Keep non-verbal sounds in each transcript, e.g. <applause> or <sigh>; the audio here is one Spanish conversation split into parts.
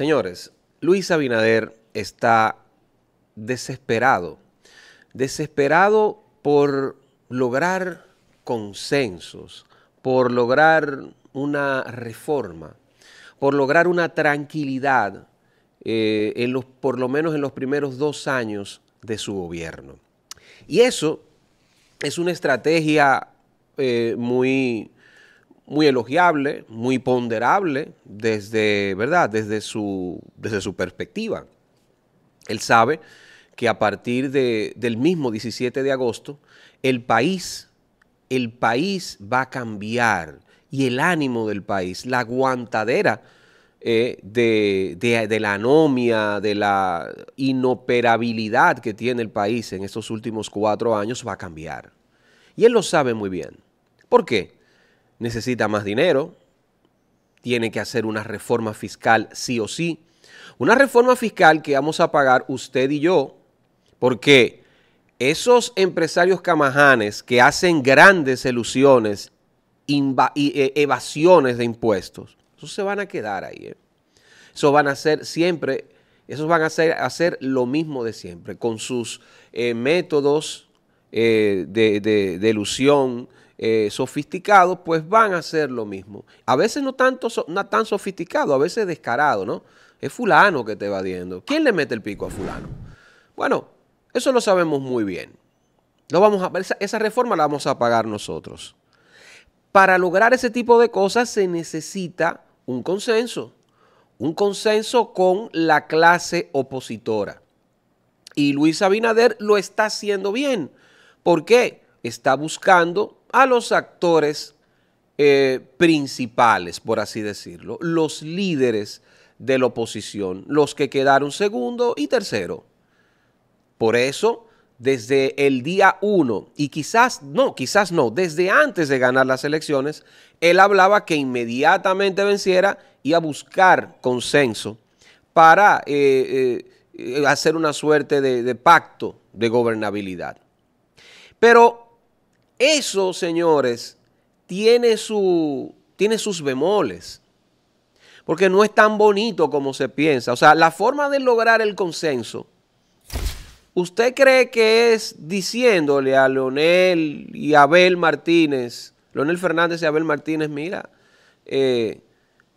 Señores, Luis Abinader está desesperado, desesperado por lograr consensos, por lograr una reforma, por lograr una tranquilidad, eh, en los, por lo menos en los primeros dos años de su gobierno. Y eso es una estrategia eh, muy, muy elogiable, muy ponderable desde, ¿verdad? Desde su, desde su perspectiva. Él sabe que a partir del mismo 17 de agosto, el país, el país va a cambiar y el ánimo del país, la aguantadera eh, de, de, la anomia, de la inoperabilidad que tiene el país en estos últimos cuatro años va a cambiar. Y él lo sabe muy bien. ¿Por qué? necesita más dinero, tiene que hacer una reforma fiscal sí o sí. Una reforma fiscal que vamos a pagar usted y yo, porque esos empresarios camajanes que hacen grandes elusiones y eh, evasiones de impuestos, esos se van a quedar ahí. ¿eh? Esos van a ser siempre, esos van a hacer, hacer lo mismo de siempre, con sus eh, métodos eh, de, de, de, ilusión, eh, sofisticados, pues van a hacer lo mismo. A veces no, tanto, tan sofisticado, a veces descarado, ¿no? Es fulano que te va viendo. ¿Quién le mete el pico a fulano? Bueno, eso lo sabemos muy bien. vamos a, esa, esa reforma la vamos a pagar nosotros. Para lograr ese tipo de cosas se necesita un consenso, un consenso con la clase opositora. Y Luis Abinader lo está haciendo bien. ¿Por qué? Está buscando a los actores eh, principales, por así decirlo, los líderes de la oposición, los que quedaron segundo y tercero. Por eso, desde el día uno, y quizás, no, quizás no, desde antes de ganar las elecciones, él hablaba que inmediatamente venciera y a buscar consenso para eh, eh, hacer una suerte de, de pacto de gobernabilidad. Pero eso, señores, tiene, su, tiene sus bemoles. Porque no es tan bonito como se piensa. O sea, la forma de lograr el consenso, ¿usted cree que es diciéndole a Leonel y Abel Martínez, Leonel Fernández y Abel Martínez, mira, eh,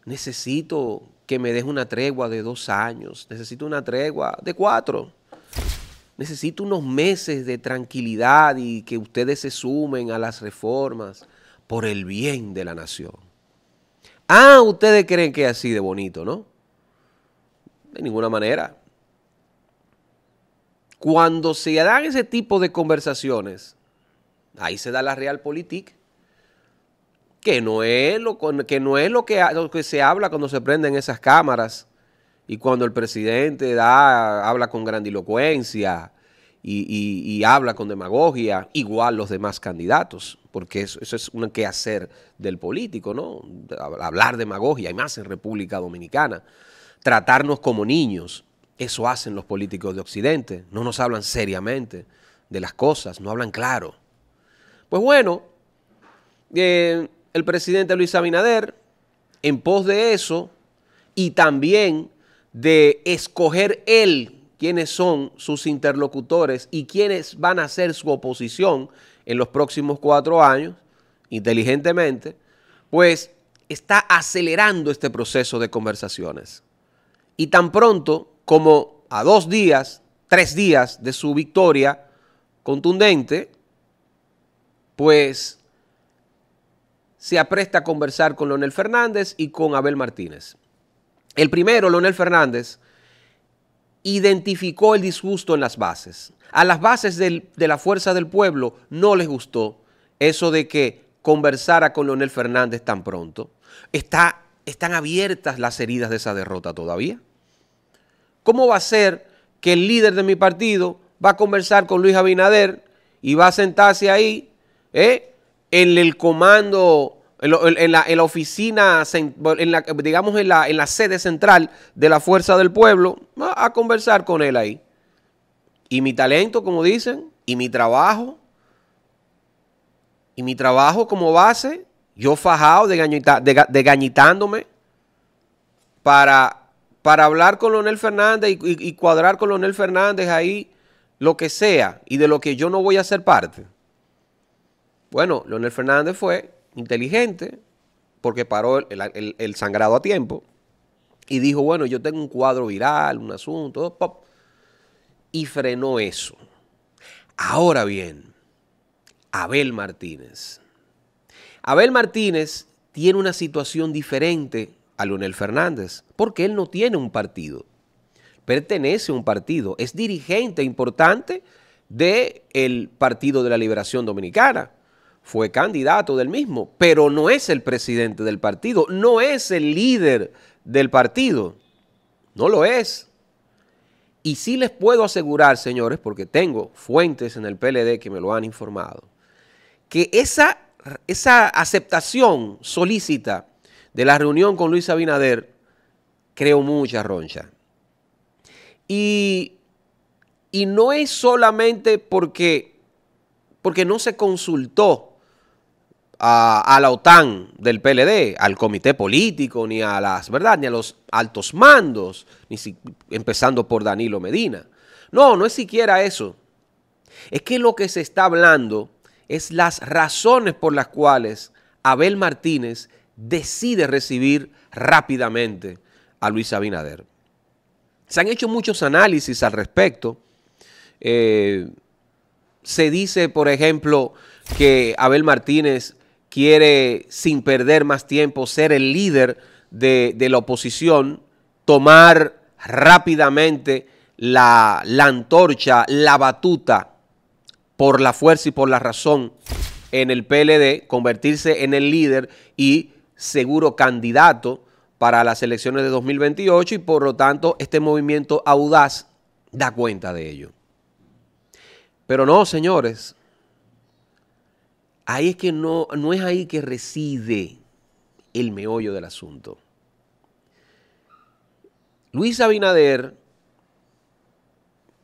necesito que me deje una tregua de dos años, necesito una tregua de cuatro necesito unos meses de tranquilidad y que ustedes se sumen a las reformas por el bien de la nación. Ah, ustedes creen que es así de bonito, ¿no? De ninguna manera. Cuando se dan ese tipo de conversaciones, ahí se da la realpolitik, que no es lo que, no es lo que se habla cuando se prenden esas cámaras y cuando el presidente da, habla con grandilocuencia y, habla con demagogia, igual los demás candidatos, porque eso, es un quehacer del político, ¿no? Hablar demagogia, y más en República Dominicana. Tratarnos como niños, eso hacen los políticos de Occidente. No nos hablan seriamente de las cosas, no hablan claro. Pues bueno, eh, el presidente Luis Abinader, en pos de eso, y también de escoger él quiénes son sus interlocutores y quiénes van a ser su oposición en los próximos cuatro años, inteligentemente, pues está acelerando este proceso de conversaciones. Y tan pronto como a dos días, tres días de su victoria contundente, pues se apresta a conversar con Leonel Fernández y con Abel Martínez. El primero, Leonel Fernández, identificó el disgusto en las bases. A las bases de la fuerza del pueblo no les gustó eso de que conversara con Leonel Fernández tan pronto. Está, están abiertas las heridas de esa derrota todavía. ¿Cómo va a ser que el líder de mi partido va a conversar con Luis Abinader y va a sentarse ahí eh, en el comando en, la, oficina, en la, digamos en la, sede central de la Fuerza del Pueblo, a, conversar con él ahí. Y mi talento, como dicen, y mi trabajo, y mi trabajo como base, yo fajado, de de degañitándome para, para hablar con Leonel Fernández y, y cuadrar con Leonel Fernández ahí lo que sea y de lo que yo no voy a ser parte. Bueno, Leonel Fernández fue inteligente, porque paró el, sangrado a tiempo, y dijo, bueno, yo tengo un cuadro viral, un asunto, pop, y frenó eso. Ahora bien, Abel Martínez. Abel Martínez tiene una situación diferente a Leonel Fernández, porque él no tiene un partido, pertenece a un partido, es dirigente importante del el Partido de la Liberación Dominicana fue candidato del mismo, pero no es el presidente del partido, no es el líder del partido, no lo es. Y sí les puedo asegurar, señores, porque tengo fuentes en el PLD que me lo han informado, que esa, esa aceptación solícita de la reunión con Luis Abinader creó mucha roncha. Y, no es solamente porque, porque no se consultó a, la OTAN del PLD, al comité político, ni a las, ¿verdad? Ni a los altos mandos, ni empezando por Danilo Medina. No, no es siquiera eso. Es que lo que se está hablando es las razones por las cuales Abel Martínez decide recibir rápidamente a Luis Abinader. Se han hecho muchos análisis al respecto. Eh, se dice, por ejemplo, que Abel Martínez quiere, sin perder más tiempo, ser el líder de, la oposición, tomar rápidamente la antorcha, la batuta por la fuerza y por la razón en el PLD, convertirse en el líder y seguro candidato para las elecciones de 2028 y por lo tanto este movimiento audaz da cuenta de ello. Pero no, señores, ahí es que no, no es ahí que reside el meollo del asunto. Luis Abinader,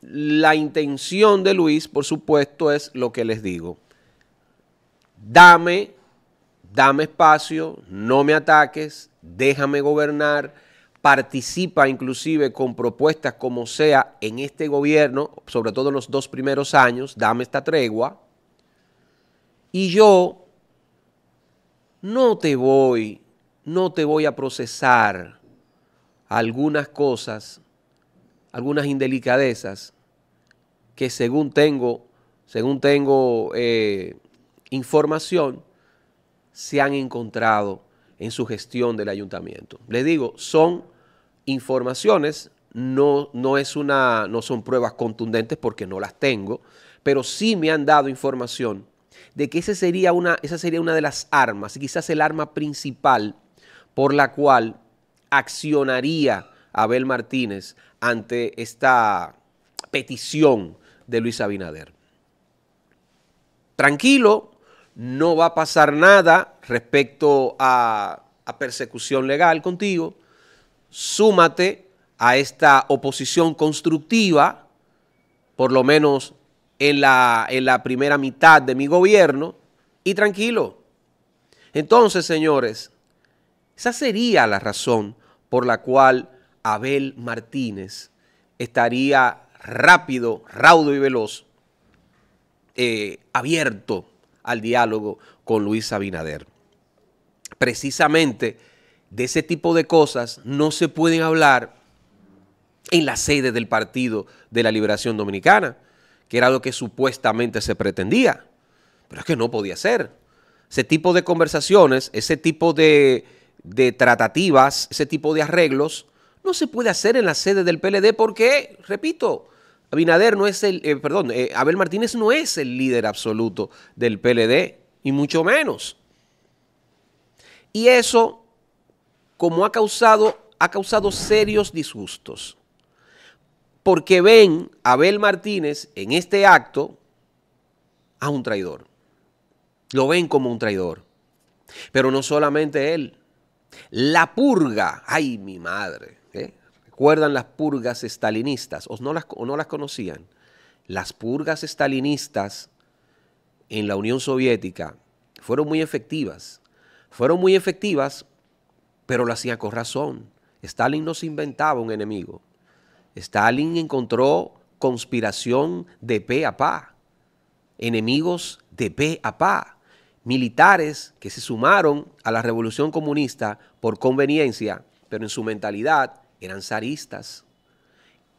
la intención de Luis, por supuesto, es lo que les digo. Dame, dame espacio, no me ataques, déjame gobernar, participa inclusive con propuestas como sea en este gobierno, sobre todo en los dos primeros años, dame esta tregua, y yo no te voy, no te voy a procesar algunas cosas, algunas indelicadezas que según tengo, según tengo eh, información, se han encontrado en su gestión del ayuntamiento. Les digo, son informaciones, no, no, es una, no son pruebas contundentes porque no las tengo, pero sí me han dado información de que sería una, esa sería una de las armas, quizás el arma principal por la cual accionaría Abel Martínez ante esta petición de Luis Abinader. Tranquilo, no va a pasar nada respecto a, a persecución legal contigo. Súmate a esta oposición constructiva, por lo menos en la, primera mitad de mi gobierno y tranquilo. Entonces, señores, esa sería la razón por la cual Abel Martínez estaría rápido, raudo y veloz, eh, abierto al diálogo con Luis Abinader. Precisamente de ese tipo de cosas no se pueden hablar en la sede del Partido de la Liberación Dominicana que era lo que supuestamente se pretendía. Pero es que no podía ser. Ese tipo de conversaciones, ese tipo de, tratativas, ese tipo de arreglos, no se puede hacer en la sede del PLD porque, repito, Abinader no es el, eh, perdón, eh, Abel Martínez no es el líder absoluto del PLD, y mucho menos. Y eso, como ha causado, ha causado serios disgustos porque ven a Abel Martínez en este acto a un traidor. Lo ven como un traidor. Pero no solamente él. La purga, ay mi madre, ¿eh? ¿recuerdan las purgas estalinistas o no las, conocían? Las purgas estalinistas en la Unión Soviética fueron muy efectivas. Fueron muy efectivas, pero lo hacía con razón. Stalin no se inventaba un enemigo. Stalin encontró conspiración de pe a pa, enemigos de pe a pa, militares que se sumaron a la revolución comunista por conveniencia, pero en su mentalidad eran zaristas.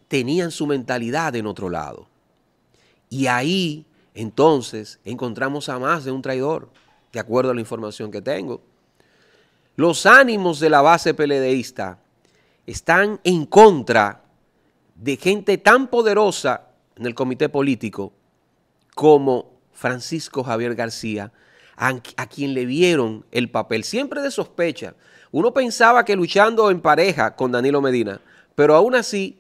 Tenían su mentalidad en otro lado. Y ahí entonces encontramos a más de un traidor, de acuerdo a la información que tengo. Los ánimos de la base peledeísta están en contra de gente tan poderosa en el comité político como Francisco Javier García, a, quien le vieron el papel, siempre de sospecha. Uno pensaba que luchando en pareja con Danilo Medina, pero aún así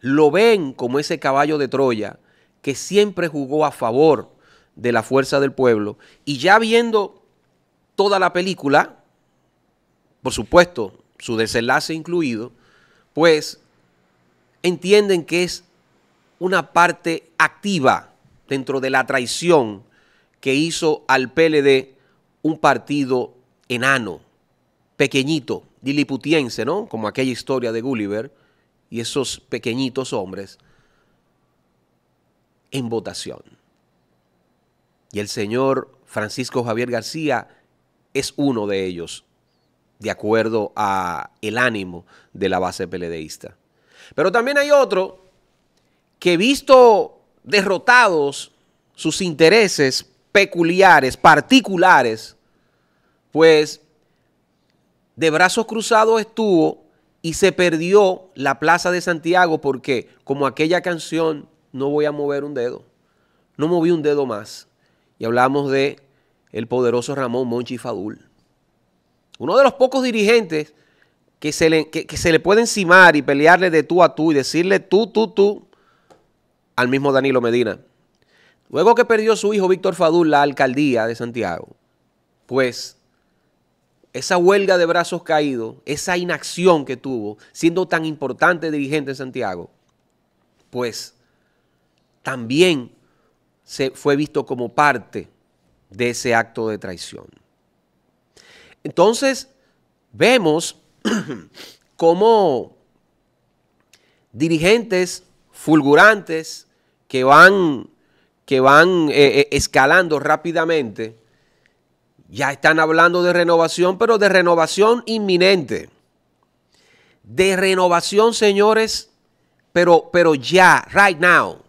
lo ven como ese caballo de Troya que siempre jugó a favor de la fuerza del pueblo. Y ya viendo toda la película, por supuesto, su desenlace incluido, pues entienden que es una parte activa dentro de la traición que hizo al PLD un partido enano, pequeñito, diliputiense, ¿no? Como aquella historia de Gulliver y esos pequeñitos hombres en votación. Y el señor Francisco Javier García es uno de ellos, de acuerdo a el ánimo de la base PLDista. Pero también hay otro que visto derrotados sus intereses peculiares, particulares, pues de brazos cruzados estuvo y se perdió la plaza de Santiago porque, como aquella canción, no voy a mover un dedo, no moví un dedo más. Y hablamos de el poderoso Ramón Monchi Fadul, uno de los pocos dirigentes que se, le, puede encimar y pelearle de tú a tú y decirle tú, tú, tú al mismo Danilo Medina. Luego que perdió su hijo Víctor Fadul la alcaldía de Santiago, pues esa huelga de brazos caídos, esa inacción que tuvo, siendo tan importante dirigente de Santiago, pues también se fue visto como parte de ese acto de traición. Entonces, vemos <clears throat> como dirigentes fulgurantes que van, que van eh, eh, escalando rápidamente, ya están hablando de renovación, pero de renovación inminente. De renovación, señores, pero, pero ya, right now.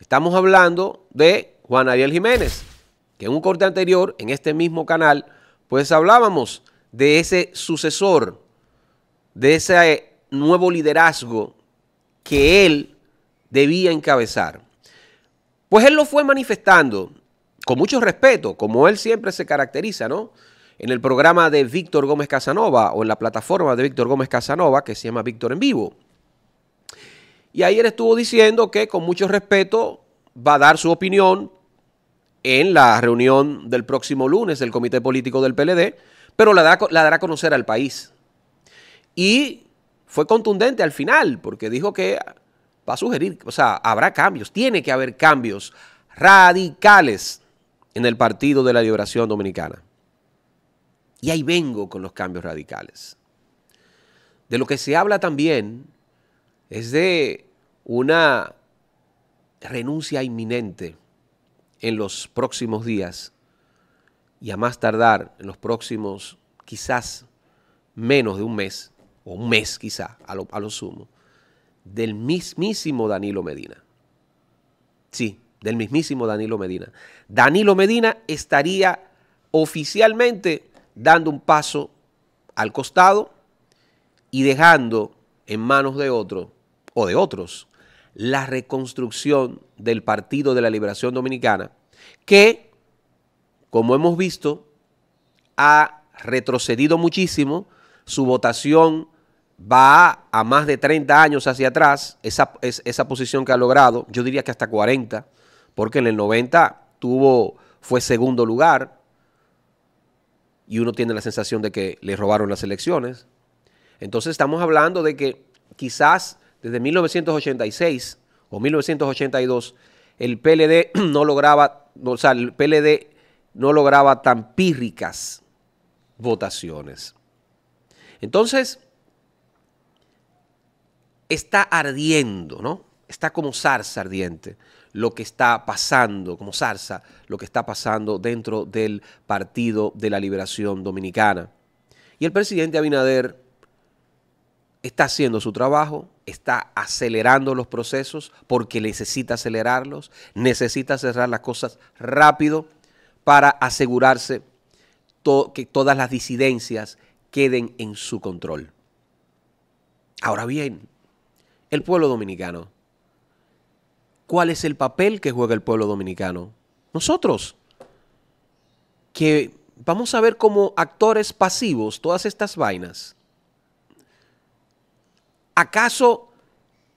Estamos hablando de Juan Ariel Jiménez, que en un corte anterior, en este mismo canal, pues hablábamos de ese sucesor, de ese eh, nuevo liderazgo que él debía encabezar. Pues él lo fue manifestando con mucho respeto, como él siempre se caracteriza, ¿no? En el programa de Víctor Gómez Casanova o en la plataforma de Víctor Gómez Casanova que se llama Víctor en Vivo. Y ahí él estuvo diciendo que con mucho respeto va a dar su opinión en la reunión del próximo lunes del Comité Político del PLD, pero la, dará a conocer al país. Y fue contundente al final, porque dijo que va a sugerir, o sea, habrá cambios, tiene que haber cambios radicales en el Partido de la Liberación Dominicana. Y ahí vengo con los cambios radicales. De lo que se habla también es de una renuncia inminente en los próximos días y a más tardar en los próximos quizás menos de un mes, o un mes quizá, a lo, a lo sumo, del mismísimo Danilo Medina. Sí, del mismísimo Danilo Medina. Danilo Medina estaría oficialmente dando un paso al costado y dejando en manos de otro o de otros la reconstrucción del Partido de la Liberación Dominicana, que como hemos visto, ha retrocedido muchísimo, su votación va a más de 30 años hacia atrás, esa, es, esa posición que ha logrado, yo diría que hasta 40, porque en el 90 tuvo, fue segundo lugar y uno tiene la sensación de que le robaron las elecciones. Entonces estamos hablando de que quizás desde 1986 o 1982 el PLD <clears throat> no lograba, o sea, el PLD no lograba tan pírricas votaciones. Entonces, está ardiendo, ¿no? Está como zarza ardiente lo que está pasando, como zarza, lo que está pasando dentro del Partido de la Liberación Dominicana. Y el presidente Abinader está haciendo su trabajo, está acelerando los procesos porque necesita acelerarlos, necesita cerrar las cosas rápido para asegurarse que todas las disidencias queden en su control. Ahora bien, el pueblo dominicano. ¿Cuál es el papel que juega el pueblo dominicano? Nosotros, que vamos a ver como actores pasivos todas estas vainas. ¿Acaso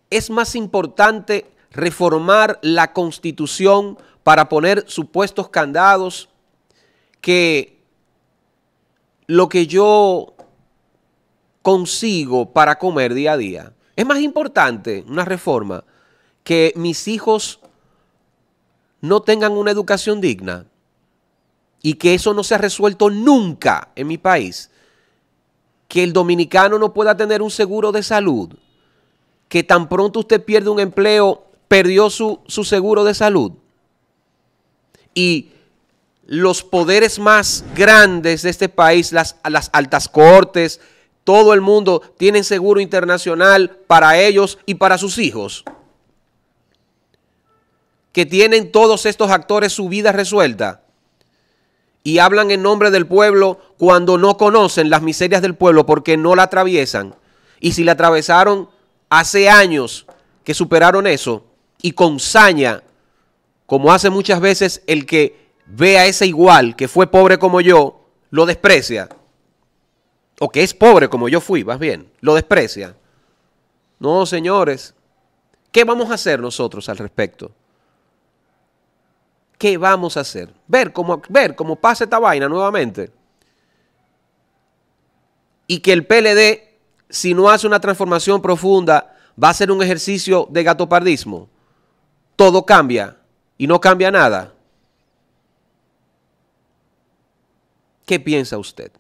es más importante reformar la constitución para poner supuestos candados que lo que yo consigo para comer día a día. Es más importante una reforma que mis hijos no tengan una educación digna y que eso no se ha resuelto nunca en mi país, que el dominicano no pueda tener un seguro de salud, que tan pronto usted pierde un empleo, perdió su, su seguro de salud y los poderes más grandes de este país, las, altas cortes, todo el mundo tienen seguro internacional para ellos y para sus hijos. Que tienen todos estos actores su vida resuelta y hablan en nombre del pueblo cuando no conocen las miserias del pueblo porque no la atraviesan. Y si la atravesaron hace años que superaron eso y con saña como hace muchas veces el que ve a ese igual que fue pobre como yo, lo desprecia. O que es pobre como yo fui, más bien, lo desprecia. No, señores, ¿qué vamos a hacer nosotros al respecto? ¿Qué vamos a hacer? Ver cómo, ver cómo pasa esta vaina nuevamente. Y que el PLD, si no hace una transformación profunda, va a ser un ejercicio de gatopardismo. Todo cambia y no cambia nada. ¿Qué piensa usted?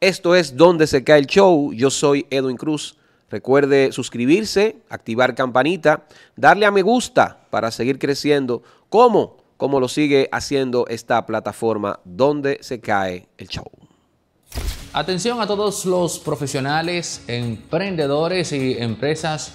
Esto es Donde se cae el show. Yo soy Edwin Cruz. Recuerde suscribirse, activar campanita, darle a me gusta para seguir creciendo. ¿Cómo? ¿Cómo lo sigue haciendo esta plataforma Donde se cae el show. Atención a todos los profesionales, emprendedores y empresas